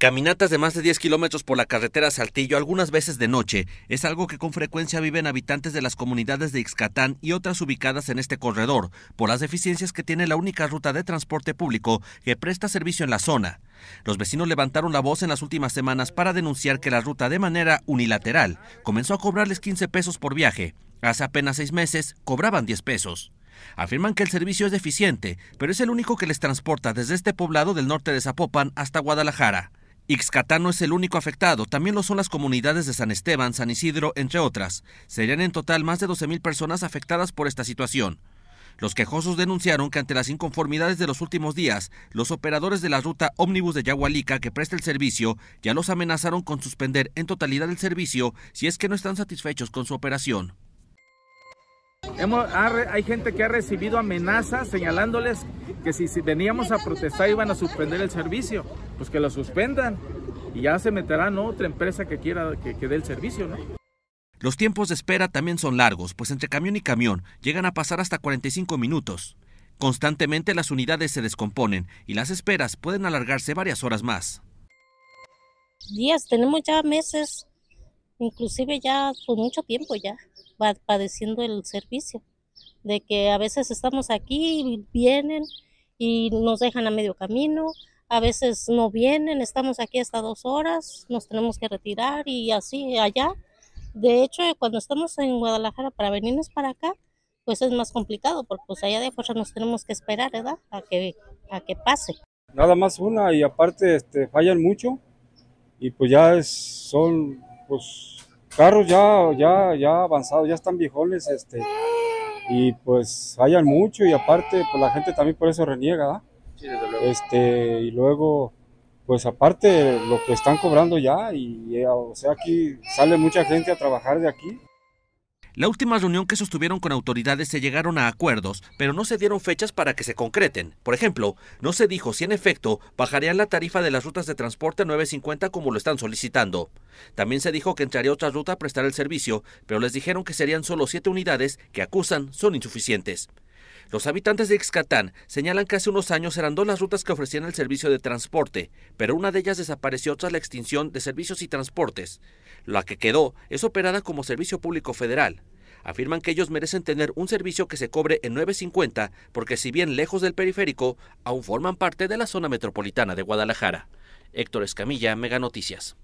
Caminatas de más de 10 kilómetros por la carretera Saltillo, algunas veces de noche, es algo que con frecuencia viven habitantes de las comunidades de Ixcatán y otras ubicadas en este corredor, por las deficiencias que tiene la única ruta de transporte público que presta servicio en la zona. Los vecinos levantaron la voz en las últimas semanas para denunciar que la ruta de manera unilateral comenzó a cobrarles 15 pesos por viaje. Hace apenas seis meses cobraban 10 pesos. Afirman que el servicio es deficiente, pero es el único que les transporta desde este poblado del norte de Zapopan hasta Guadalajara. Ixcatán no es el único afectado, también lo son las comunidades de San Esteban, San Isidro, entre otras. Serían en total más de 12.000 personas afectadas por esta situación. Los quejosos denunciaron que ante las inconformidades de los últimos días, los operadores de la ruta ómnibus de Yahualica que presta el servicio ya los amenazaron con suspender en totalidad el servicio si es que no están satisfechos con su operación hay gente que ha recibido amenazas señalándoles que si, veníamos a protestar iban a suspender el servicio, pues que lo suspendan y ya se meterán otra empresa que quiera que, dé el servicio, ¿no? Los tiempos de espera también son largos, pues entre camión y camión llegan a pasar hasta 45 minutos. Constantemente las unidades se descomponen y las esperas pueden alargarse varias horas más. Días, tenemos ya meses, inclusive ya por pues mucho tiempo ya padeciendo el servicio, de que a veces estamos aquí vienen y nos dejan a medio camino, a veces no vienen, estamos aquí hasta dos horas, nos tenemos que retirar y así allá. De hecho, cuando estamos en Guadalajara para venirnos para acá, pues es más complicado, porque pues allá de afuera nos tenemos que esperar, ¿verdad? A que, a que pase. Nada más una y aparte este, fallan mucho y pues ya es, son pues carros ya, ya, ya avanzados, ya están viejones, este, y pues hayan mucho y aparte pues la gente también por eso reniega, sí, este, y luego pues aparte lo que están cobrando ya y, eh, o sea aquí sale mucha gente a trabajar de aquí la última reunión que sostuvieron con autoridades se llegaron a acuerdos, pero no se dieron fechas para que se concreten. Por ejemplo, no se dijo si en efecto bajarían la tarifa de las rutas de transporte 9.50 como lo están solicitando. También se dijo que entraría otra ruta a prestar el servicio, pero les dijeron que serían solo siete unidades que acusan son insuficientes. Los habitantes de Ixcatán señalan que hace unos años eran dos las rutas que ofrecían el servicio de transporte, pero una de ellas desapareció tras la extinción de servicios y transportes. La que quedó es operada como servicio público federal. Afirman que ellos merecen tener un servicio que se cobre en 9.50 porque si bien lejos del periférico, aún forman parte de la zona metropolitana de Guadalajara. Héctor Escamilla, Mega Noticias.